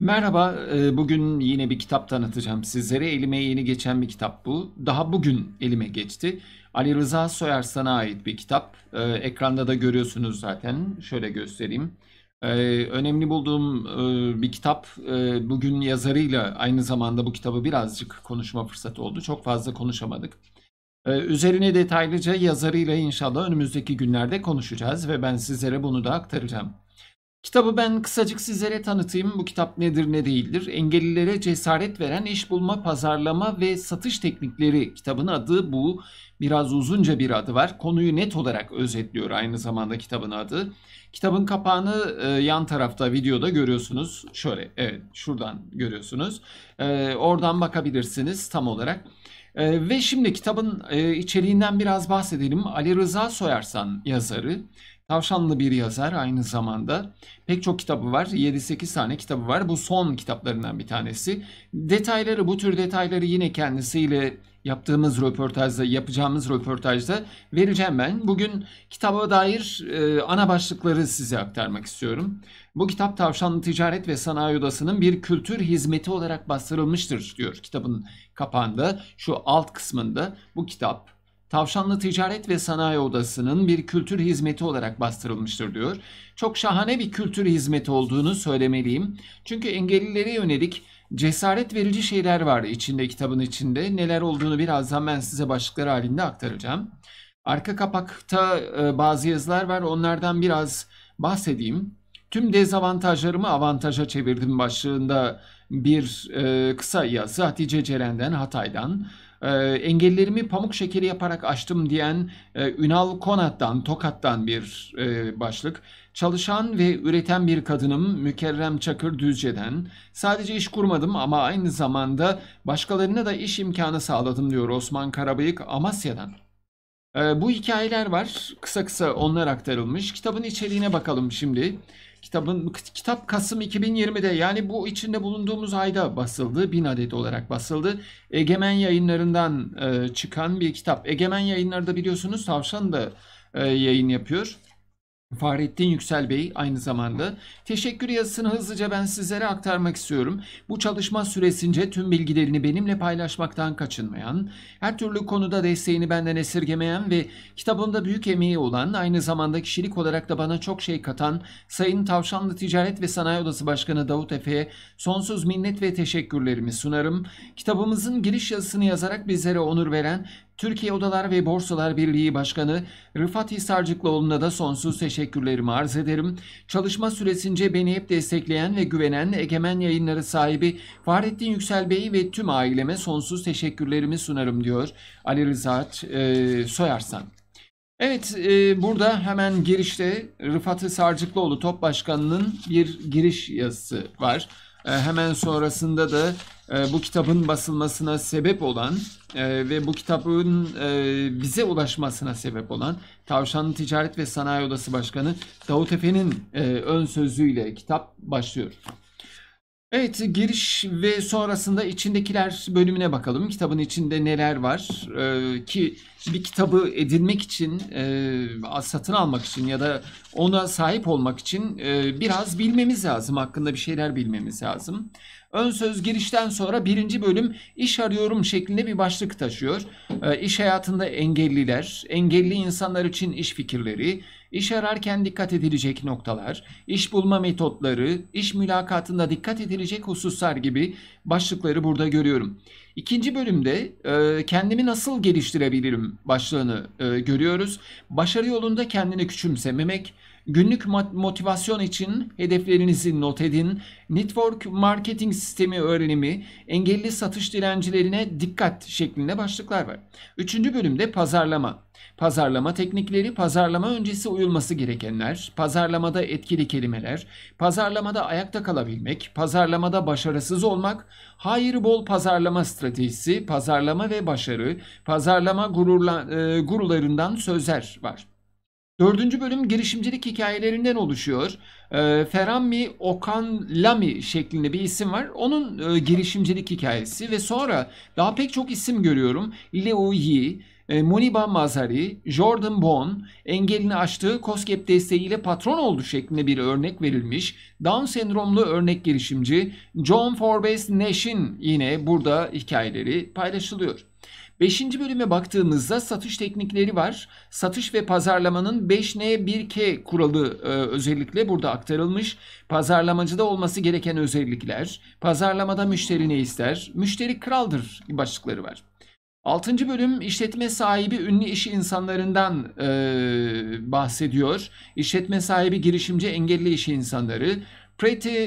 Merhaba, e, bugün yine bir kitap tanıtacağım sizlere. Elime yeni geçen bir kitap bu. Daha bugün elime geçti. Ali Rıza Soyarsan'a ait bir kitap. E, ekranda da görüyorsunuz zaten. Şöyle göstereyim. E, önemli bulduğum bir kitap. bugün yazarıyla aynı zamanda bu kitabı birazcık konuşma fırsatı oldu. Çok fazla konuşamadık. üzerine detaylıca yazarıyla inşallah önümüzdeki günlerde konuşacağız ve ben sizlere bunu da aktaracağım. Kitabı ben kısacık sizlere tanıtayım. Bu kitap nedir ne değildir? Engellilere cesaret veren iş bulma, pazarlama ve satış teknikleri kitabın adı bu. Biraz uzunca bir adı var. Konuyu net olarak özetliyor aynı zamanda kitabın adı. Kitabın kapağını e, yan tarafta videoda görüyorsunuz. Şöyle evet şuradan görüyorsunuz. E, oradan bakabilirsiniz tam olarak. E, ve şimdi kitabın e, içeriğinden biraz bahsedelim. Ali Rıza Soyarsan yazarı. Tavşanlı bir yazar aynı zamanda. Pek çok kitabı var. 7-8 tane kitabı var. Bu son kitaplarından bir tanesi. Detayları, bu tür detayları yine kendisiyle yaptığımız röportajda, yapacağımız röportajda vereceğim ben. Bugün kitaba dair e, ana başlıkları size aktarmak istiyorum. Bu kitap Tavşanlı Ticaret ve Sanayi Odası'nın bir kültür hizmeti olarak bastırılmıştır diyor kitabın kapağında. Şu alt kısmında bu kitap Tavşanlı Ticaret ve Sanayi Odası'nın bir kültür hizmeti olarak bastırılmıştır diyor. Çok şahane bir kültür hizmeti olduğunu söylemeliyim. Çünkü engellilere yönelik cesaret verici şeyler var içinde kitabın içinde. Neler olduğunu birazdan ben size başlıklar halinde aktaracağım. Arka kapakta e, bazı yazılar var. Onlardan biraz bahsedeyim. Tüm dezavantajlarımı avantaja çevirdim başlığında bir e, kısa yazı Hatice Ceren'den Hatay'dan. Ee, engellerimi pamuk şekeri yaparak açtım diyen e, Ünal Konat'tan, Tokat'tan bir e, başlık. Çalışan ve üreten bir kadınım Mükerrem Çakır Düzce'den. Sadece iş kurmadım ama aynı zamanda başkalarına da iş imkanı sağladım diyor Osman Karabıyık Amasya'dan. E, bu hikayeler var. Kısa kısa onlar aktarılmış. Kitabın içeriğine bakalım şimdi. Kitabın kitap Kasım 2020'de yani bu içinde bulunduğumuz ayda basıldı. Bin adet olarak basıldı. Egemen yayınlarından e, çıkan bir kitap. Egemen yayınları da biliyorsunuz Tavşan da e, yayın yapıyor. Fahrettin Yüksel Bey aynı zamanda. Teşekkür yazısını hızlıca ben sizlere aktarmak istiyorum. Bu çalışma süresince tüm bilgilerini benimle paylaşmaktan kaçınmayan, her türlü konuda desteğini benden esirgemeyen ve kitabımda büyük emeği olan, aynı zamanda kişilik olarak da bana çok şey katan Sayın Tavşanlı Ticaret ve Sanayi Odası Başkanı Davut Efe'ye sonsuz minnet ve teşekkürlerimi sunarım. Kitabımızın giriş yazısını yazarak bizlere onur veren Türkiye Odalar ve Borsalar Birliği Başkanı Rıfat Hisarcıklıoğlu'na da sonsuz teşekkürlerimi arz ederim. Çalışma süresince beni hep destekleyen ve güvenen egemen yayınları sahibi Fahrettin Yüksel Bey ve tüm aileme sonsuz teşekkürlerimi sunarım diyor Ali Rıza e, Soyarsan. Evet e, burada hemen girişte Rıfat Sarcıklıoğlu Top Başkanı'nın bir giriş yazısı var. E, hemen sonrasında da e, bu kitabın basılmasına sebep olan e, ve bu kitabın bize ulaşmasına sebep olan Tavşanlı Ticaret ve Sanayi Odası Başkanı Davut Efe'nin ön sözüyle kitap başlıyor. Evet giriş ve sonrasında içindekiler bölümüne bakalım. Kitabın içinde neler var ee, ki bir kitabı edinmek için e, satın almak için ya da ona sahip olmak için e, biraz bilmemiz lazım. Hakkında bir şeyler bilmemiz lazım. Ön söz girişten sonra birinci bölüm iş arıyorum şeklinde bir başlık taşıyor. E, iş hayatında engelliler, engelli insanlar için iş fikirleri, İş ararken dikkat edilecek noktalar, iş bulma metotları, iş mülakatında dikkat edilecek hususlar gibi başlıkları burada görüyorum. İkinci bölümde e, kendimi nasıl geliştirebilirim başlığını e, görüyoruz. Başarı yolunda kendini küçümsememek, Günlük motivasyon için hedeflerinizi not edin. Network marketing sistemi öğrenimi, engelli satış dilencilerine dikkat şeklinde başlıklar var. Üçüncü bölümde pazarlama pazarlama teknikleri, pazarlama öncesi uyulması gerekenler, pazarlamada etkili kelimeler, pazarlamada ayakta kalabilmek, pazarlamada başarısız olmak, hayır bol pazarlama stratejisi, pazarlama ve başarı, pazarlama gururla, e, gurularından sözler var. Dördüncü bölüm girişimcilik hikayelerinden oluşuyor. E, Ferami Okan Lami şeklinde bir isim var. Onun e, girişimcilik hikayesi ve sonra daha pek çok isim görüyorum. Leo Yi, e, Moniba Mazari, Jordan Bon, engelini aştığı COSGAP desteğiyle patron oldu şeklinde bir örnek verilmiş. Down sendromlu örnek girişimci John Forbes Nash'in yine burada hikayeleri paylaşılıyor. Beşinci bölüme baktığımızda satış teknikleri var. Satış ve pazarlamanın 5N1K kuralı e, özellikle burada aktarılmış. Pazarlamacıda olması gereken özellikler, pazarlamada müşteri ne ister, müşteri kraldır başlıkları var. Altıncı bölüm işletme sahibi ünlü iş insanlarından e, bahsediyor. İşletme sahibi girişimci engelli iş insanları. Pretty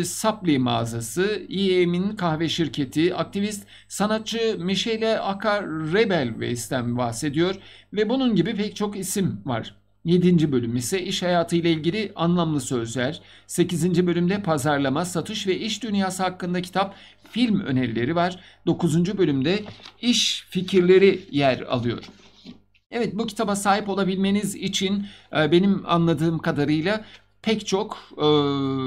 e, Sapli mağazası, EM'in kahve şirketi, aktivist, sanatçı Michelle Akar Rebel West'ten bahsediyor ve bunun gibi pek çok isim var. 7. bölüm ise iş hayatı ile ilgili anlamlı sözler. 8. bölümde pazarlama, satış ve iş dünyası hakkında kitap, film önerileri var. 9. bölümde iş fikirleri yer alıyor. Evet bu kitaba sahip olabilmeniz için e, benim anladığım kadarıyla pek çok e,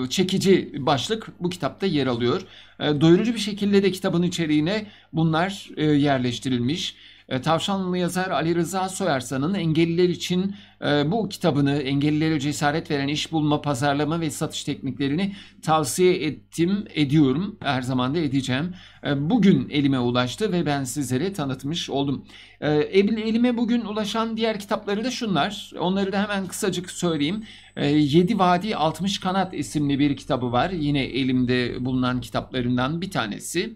çekici başlık bu kitapta yer alıyor. E, doyurucu bir şekilde de kitabın içeriğine bunlar yerleştirilmiş. Tavşanlı yazar Ali Rıza Soyarsan'ın Engelliler için ee, bu kitabını engellilere cesaret veren iş bulma, pazarlama ve satış tekniklerini tavsiye ettim, ediyorum. Her zaman da edeceğim. Ee, bugün elime ulaştı ve ben sizlere tanıtmış oldum. Ee, elime bugün ulaşan diğer kitapları da şunlar. Onları da hemen kısacık söyleyeyim. 7 Vadi 60 Kanat isimli bir kitabı var. Yine elimde bulunan kitaplarından bir tanesi.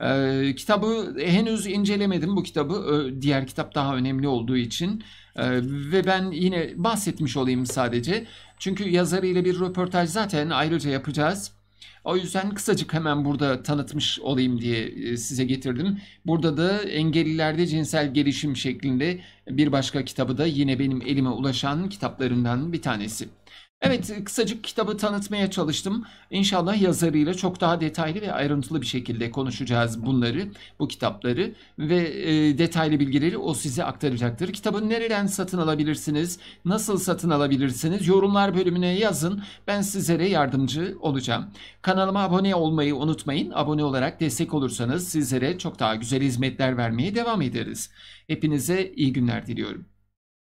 Ee, kitabı henüz incelemedim bu kitabı. Diğer kitap daha önemli olduğu için. Ee, ve ben yine bahsetmiş olayım sadece. Çünkü yazarıyla bir röportaj zaten ayrıca yapacağız. O yüzden kısacık hemen burada tanıtmış olayım diye e, size getirdim. Burada da engellilerde cinsel gelişim şeklinde bir başka kitabı da yine benim elime ulaşan kitaplarından bir tanesi. Evet, kısacık kitabı tanıtmaya çalıştım. İnşallah yazarıyla çok daha detaylı ve ayrıntılı bir şekilde konuşacağız bunları, bu kitapları ve e, detaylı bilgileri o size aktaracaktır. Kitabı nereden satın alabilirsiniz, nasıl satın alabilirsiniz yorumlar bölümüne yazın. Ben sizlere yardımcı olacağım. Kanalıma abone olmayı unutmayın. Abone olarak destek olursanız sizlere çok daha güzel hizmetler vermeye devam ederiz. Hepinize iyi günler diliyorum.